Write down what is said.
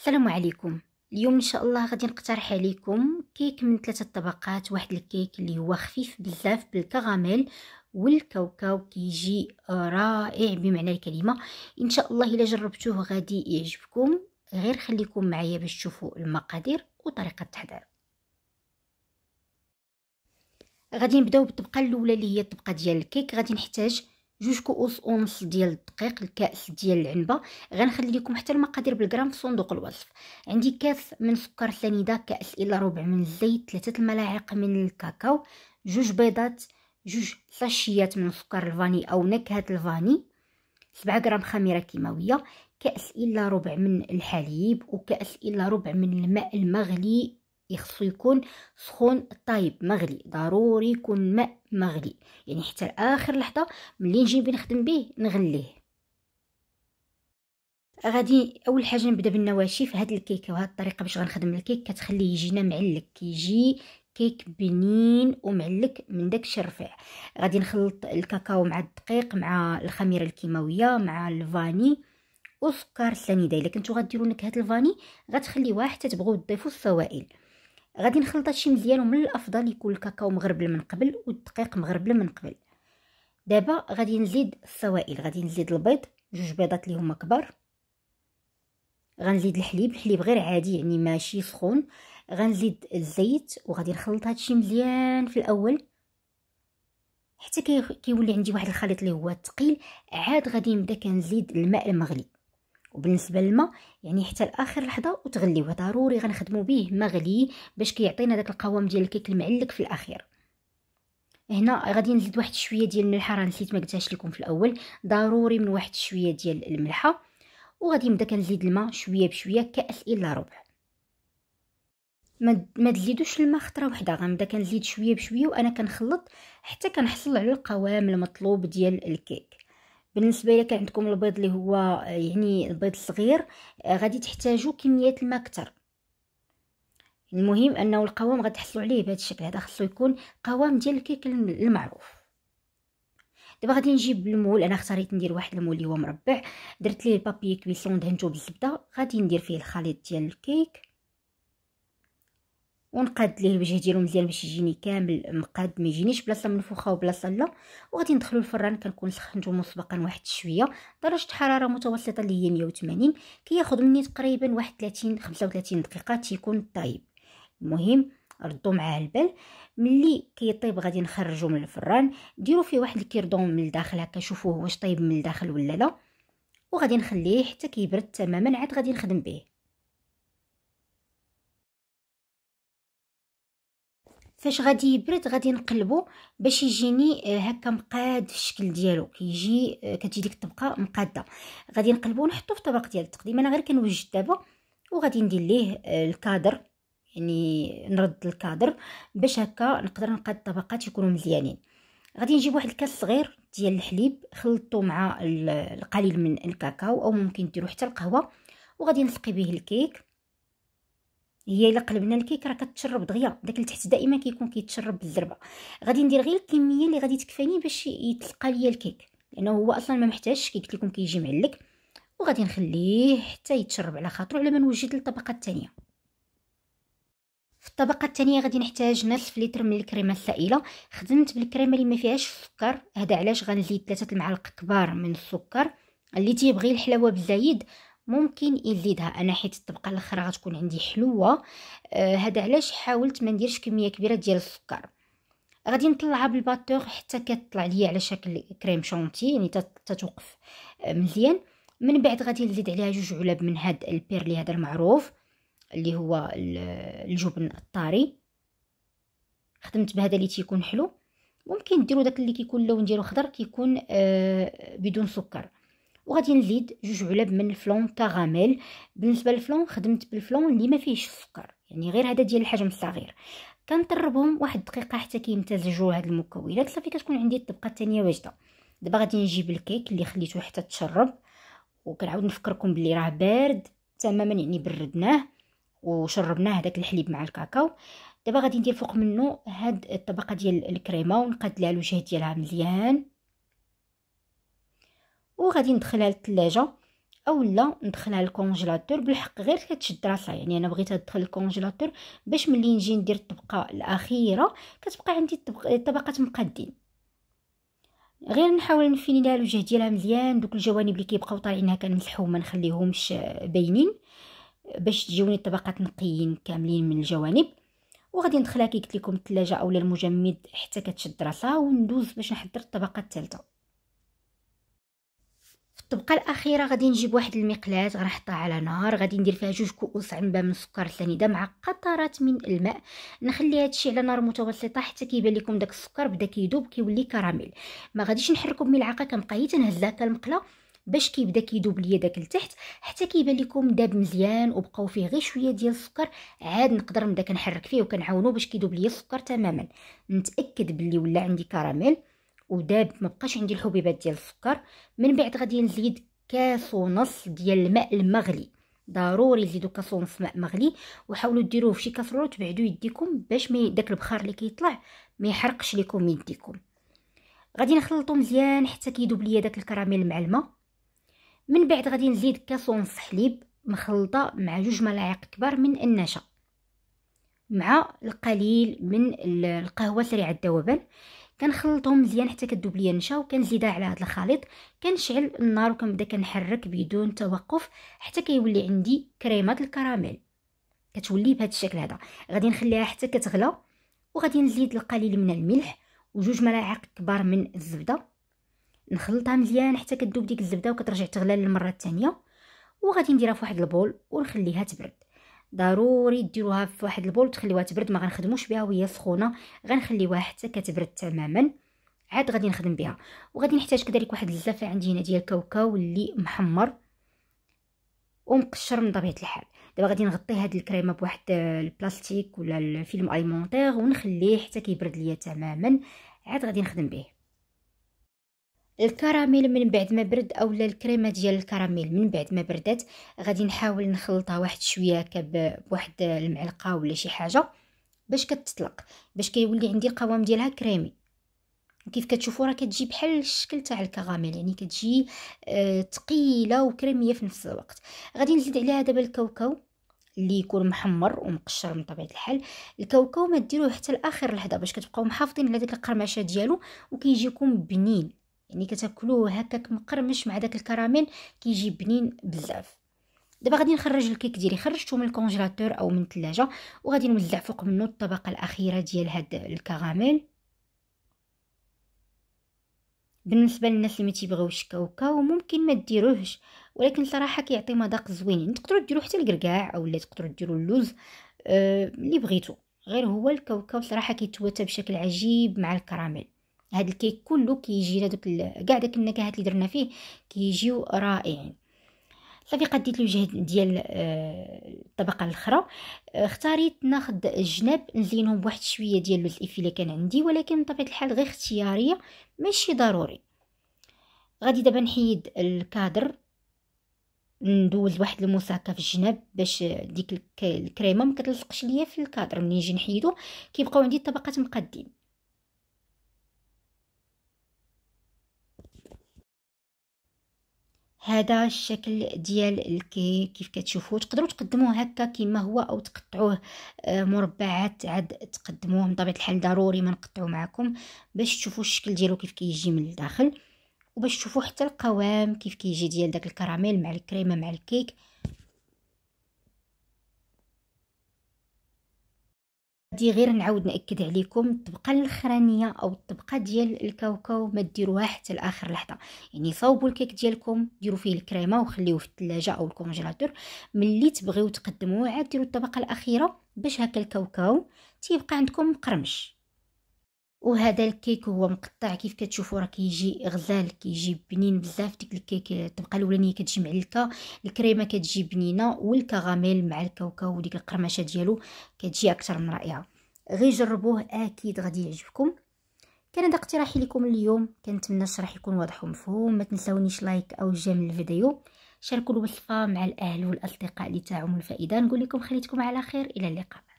السلام عليكم اليوم ان شاء الله غادي نقترح عليكم كيك من ثلاثه طبقات واحد الكيك اللي هو خفيف بزاف بالكراميل والكاوكاو كيجي رائع بمعنى الكلمه ان شاء الله الا جربتوه غادي يعجبكم غير خليكم معايا باش تشوفوا المقادير وطريقه التحضير غادي نبداو بالطبقه الاولى اللي هي الطبقه ديال الكيك غادي نحتاج جوج كؤوس ونص ديال الدقيق الكاس ديال العنبه غنخلي لكم حتى المقادير بالغرام في صندوق الوصف عندي كاس من سكر سنيده كاس الا ربع من الزيت ثلاثه الملاعق من الكاكاو جوج بيضات جوج صاشيات من سكر الفاني او نكهه الفاني سبعه غرام خميره كيماويه كاس الا ربع من الحليب وكاس الا ربع من الماء المغلي يخصو يكون سخون طايب مغلي ضروري يكون ماء مغلي يعني حتى اخر لحظه ملي نجي نخدم به نغليه غادي اول حاجه نبدا بالنواشف هاد الكيكه وهاد الطريقه باش غنخدم الكيك كتخليه يجينا معلك كيجي كيك بنين ومعلك من داك الرفيع غادي نخلط الكاكاو مع الدقيق مع الخميره الكيماويه مع الفاني وسكر السنيده الا كنتو غديروا نكهه الفاني غتخليوها حتى تبغوا تضيفوا السوائل غادي نخلط هادشي مزيان ومن الافضل يكون الكاكاو مغربل من قبل والدقيق مغربل من قبل دابا غادي نزيد السوائل غادي نزيد البيض جوج بيضات اللي هما كبار غنزيد الحليب الحليب غير عادي يعني ماشي سخون غنزيد الزيت وغادي نخلط هادشي مزيان في الاول حتى كيولي عندي واحد الخليط اللي هو ثقيل عاد غادي نبدا كنزيد الماء المغلي وبالنسبه للماء يعني حتى لاخر لحظه وتغليوه ضروري غنخدموا به ما باش كيعطينا داك القوام ديال الكيك المعلك في الاخير هنا غادي نزيد واحد شويه ديال الملحه راه نسيت ما قلتهاش لكم في الاول ضروري من واحد شويه ديال الملحه وغادي نبدا كنزيد الماء شويه بشويه كاس الا ربع ما تزيدوش الماء خطره وحده غنبدا كنزيد شويه بشويه وانا كنخلط حتى كنحصل على القوام المطلوب ديال الكيك بالنسبه الا كان عندكم البيض اللي هو آه، يعني البيض الصغير آه، غادي تحتاجوا كميات الماء كتر المهم انه القوام غتحصلوا عليه بهذا الشكل هذا خصو يكون قوام ديال الكيك المعروف دابا غادي نجيب المول انا اختاريت ندير واحد المول اللي هو مربع درت ليه البابي كويسون دهنته بالزبده غادي ندير فيه الخليط ديال الكيك ونقاد ليه الوجه ديالو مزيان باش يجيني كامل مقاد ما يجينيش بلاصه منفوخه وبلاصه لا وغادي ندخلو الفران كنكون سخنتو مسبقا واحد شويه درجه حراره متوسطه اللي هي 180 كياخذ مني تقريبا واحد 30 35 دقيقه تيكون طايب المهم ردوا معاه البال ملي كيطيب غادي نخرجو من الفران ديروا فيه واحد الكيردون من الداخل هكا شوفوه واش طيب من الداخل ولا لا وغادي نخليه حتى كيبرد تماما عاد غادي نخدم به فاش غادي يبرد غادي نقلبو باش يجيني آه، هكا مقاد في الشكل ديالو كيجي آه، كتجي ديك الطبقه مقاده غادي نقلبو ونحطو في طبق ديال التقديم انا غير كنوجد دابا وغادي ندير ليه آه، الكادر يعني نرد الكادر باش هكا نقدر نقاد الطبقات يكونوا مزيانين غادي نجيب واحد الكاس صغير ديال الحليب خلطو مع القليل من الكاكاو او ممكن ديرو حتى القهوه وغادي نسقي به الكيك هي الا قلبنا الكيك راه كتشرب دغيا داك اللي تحت دائما كيكون كيتشرب بالزربه غادي ندير غير الكميه اللي غادي تكفيني باش يتلقى ليا الكيك لانه هو اصلا ما محتاجش كي قلت لكم كيجي معلك وغادي نخليه حتى يتشرب على خاطرو على ما نوجد للطبقه الثانيه في الطبقه الثانيه غادي نحتاج نصف لتر من الكريمه السائله خدمت بالكريمه اللي ما فيهاش السكر هذا علاش غنزيد ثلاثه المعالق كبار من السكر اللي تيبغي الحلاوه بزايد ممكن يليدها انا حيت الطبقه الاخرى غتكون عندي حلوه آه، هذا آه علاش حاولت ما نديرش كميه كبيره ديال السكر غادي نطلعها بالباتور حتى كتطلع ليا على شكل كريم شونتي يعني تتوقف آه، مزيان من بعد غادي نزيد عليها جوج علب من هاد البيرلي هذا المعروف اللي هو الجبن الطاري خدمت بهذا اللي تيكون حلو ممكن ديروا داك اللي كيكون اللون ديالو خضر كيكون آه بدون سكر وغادي نزيد جوج علب من الفلون كراميل بالنسبه للفلون خدمت بالفلون اللي ما فيهش السكر يعني غير هذا ديال الحجم الصغير كنطربهم واحد الدقيقه حتى كيمتزجوا هاد المكونات صافي كتكون عندي الطبقه الثانيه واجده دابا غادي نجيب الكيك اللي خليته حتى تشرب وكنعاود نفكركم بلي راه بارد تماما يعني بردناه وشربناه هذاك الحليب مع الكاكاو دابا غادي ندير فوق منه هاد الطبقه ديال الكريمه ونقاد لها الوجه ديالها مزيان وغادي ندخلها للثلاجه اولا ندخلها للكونجيلاتور بالحق غير كتشد راسها يعني انا بغيتها تدخل الكونجيلاتور باش ملي نجي ندير الطبقه الاخيره كتبقى عندي الطبقات مقادين غير نحاول نفيني لها الوجه ديالها مزيان دوك الجوانب اللي كيبقاو طالعينها كنمسحهم ما نخليهمش آه، باينين باش تجيوني الطبقات نقيين كاملين من الجوانب وغادي ندخلها كي قلت لكم الثلاجه اولا المجمد حتى كتشد راسها وندوز باش نحضر الطبقه الثالثه الطبقه الاخيره غادي نجيب واحد المقلاة غنحطها على نار غادي ندير فيها جوج كؤوس عنبه من السكر سنيده مع قطرات من الماء نخلي هادشي على نار متوسطه حتى كيبان لكم داك السكر بدا كيذوب كيولي كراميل ما غاديش نحركو بملعقه كنبقى تنهزها كنمقله باش كيبدا كيدوب ليا داك التحت حتى كيبان لكم داب مزيان وبقاو فيه غير شويه ديال السكر عاد نقدر نبدا كنحرك فيه وكنعاونو باش كيدوب ليا السكر تماما نتاكد بلي ولا عندي كراميل وداب ما بقاش عندي الحبيبات ديال السكر من بعد غادي نزيد كاس ونص ديال الماء المغلي ضروري زيدو كاس ونص ماء مغلي وحاولوا ديروه في شي كاسرول تبعدوا يديكم باش ما داك البخار اللي كيطلع ما يحرقش لكم يديكم غادي نخلطو مزيان حتى كيذوب ليا داك الكراميل مع الماء من بعد غادي نزيد كاس ونص حليب مخلطه مع جوج ملاعق كبار من النشا مع القليل من القهوه سريعه الذوبان كنخلطهم مزيان حتى كدوب ليا النشا وكنزيدها على هذا الخليط كنشعل النار وكنبدا كنحرك بدون توقف حتى كيولي عندي كريمه الكراميل كتولي بهذا الشكل هذا غادي نخليها حتى كتغلى وغادي نزيد القليل من الملح وجوج ملاعق كبار من الزبده نخلطها مزيان حتى كدوب ديك الزبده وكترجع تغلى للمره الثانيه وغادي نديرها في واحد البول ونخليها تبرد ضروري ديروها في واحد البول وتخليوها تبرد ما غنخدموش بها وهي سخونه غنخليوها حتى كتبرد تماما عاد غادي نخدم بها وغادي نحتاج كذلك واحد الزفه عندي هنا ديال الكاوكاو اللي محمر ومقشر من طبيعه الحال دابا غادي نغطي هاد الكريمه بواحد البلاستيك ولا الفيلم اليمونتير ونخليه حتى كيبرد ليا تماما عاد غادي نخدم به الكراميل من بعد ما برد اولا الكريمه ديال الكراميل من بعد ما بردات غادي نحاول نخلطها واحد شويه بواحد المعلقه ولا شي حاجه باش كتطلق باش كيولي عندي القوام ديالها كريمي كيف كتشوفوا راه كتجي بحال الشكل تاع الكراميل يعني كتجي آه وكريميه في نفس الوقت غادي نزيد عليها دابا الكاوكاو اللي يكون محمر ومقشر من طبيعه الحال الكاوكاو ما ديروه حتى لاخر لحظه باش كتبقاو محافظين على ديك القرمشه ديالو وكيجيكم بنين يعني كتاكلوه هكاك مقرمش مع داك الكراميل كيجي بنين بزاف دابا غادي نخرج الكيك ديالي خرجته من الكونجيلاتور او من الثلاجه وغادي نوزع فوق منه الطبقه الاخيره ديال هاد الكراميل بالنسبه للناس اللي ما تيبغيوش كاوكاو ممكن ما ديروهش ولكن صراحه كيعطي مذاق زوين يعني تقدروا ديروا حتى الكركاع اولا تقدروا ديروا اللوز آه، اللي بغيتو غير هو الكاوكاو صراحه كيتواتى بشكل عجيب مع الكراميل هاد الكيك كله كيجي هادوك كاع داك النكهات اللي درنا فيه كيجيو رائعين صافي قديت الوجه ديال آه، الطبقه الاخرى آه، اختاريت ناخذ الجناب نزينهم بواحد شويه ديال لوز اللي كان عندي ولكن بطبيعه الحال غير اختياريه ماشي ضروري غادي دابا نحيد الكادر ندوز واحد المساكه في الجناب باش ديك الكريمه ما كتلصقش ليا في الكادر ملي نجي نحيدو كيبقاو عندي الطبقات مقادين هذا الشكل ديال الكيك كيف كتشوفوا تقدروا تقدموه هكا كما هو او تقطعوه آه، مربعات عاد تقدموه من طبيعه الحال ضروري ما نقطعو معكم باش تشوفوا الشكل ديالو كيف كيجي من الداخل وباش تشوفوا حتى القوام كيف كيجي ديال داك الكراميل مع الكريمه مع الكيك دي غير نعاود ناكد عليكم الطبقه الاخرانيه او الطبقه ديال الكاوكاو ما ديروها حتى لاخر لحظه يعني صوبوا الكيك ديالكم ديروا فيه الكريمه وخليوه في الثلاجه او الكونجيلاتور ملي تبغيو تقدموه عاد ديروا الطبقه الاخيره باش هكا الكاوكاو تيبقى عندكم مقرمش وهذا الكيك هو مقطع كيف كتشوفوا راه كيجي غزال كيجي بنين بزاف ديك الكيك الطبقه الاولانيه كتجي معلكه الكريمه كتجي بنينه والكغاميل مع الكاوكاو وديك القرمشه ديالو كتجي اكثر من رائعه غير جربوه اكيد غادي يعجبكم كان هذا اقتراحي لكم اليوم كنتمنى الشرح يكون واضح ومفهوم ما تنساونيش لايك او جيم للفيديو شاركوا الوصفه مع الاهل والاصدقاء تاعهم الفائده نقول لكم خليتكم على خير الى اللقاء